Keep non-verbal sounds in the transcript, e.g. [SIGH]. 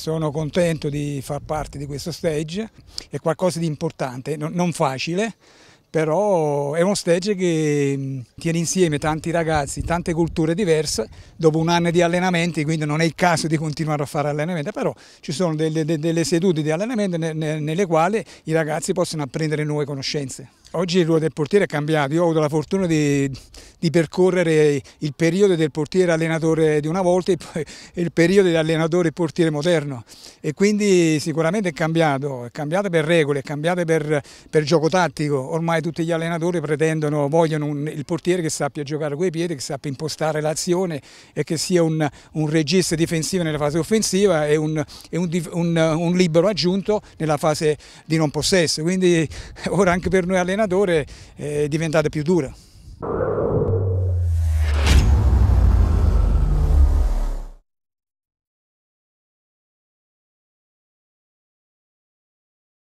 Sono contento di far parte di questo stage, è qualcosa di importante, non facile, però è uno stage che mm, tiene insieme tanti ragazzi, tante culture diverse, dopo un anno di allenamenti, quindi non è il caso di continuare a fare allenamento, però ci sono delle, delle sedute di allenamento nelle quali i ragazzi possono apprendere nuove conoscenze. Oggi il ruolo del portiere è cambiato, io ho avuto la fortuna di di percorrere il periodo del portiere allenatore di una volta e poi il periodo dell'allenatore portiere moderno e quindi sicuramente è cambiato, è cambiato per regole, è cambiato per, per gioco tattico, ormai tutti gli allenatori pretendono, vogliono un, il portiere che sappia giocare coi piedi, che sappia impostare l'azione e che sia un, un, regista difensivo nella fase offensiva e un, e un libero aggiunto nella fase di non possesso, quindi [LAUGHS] ora anche per noi allenatore eh, è diventata più dura.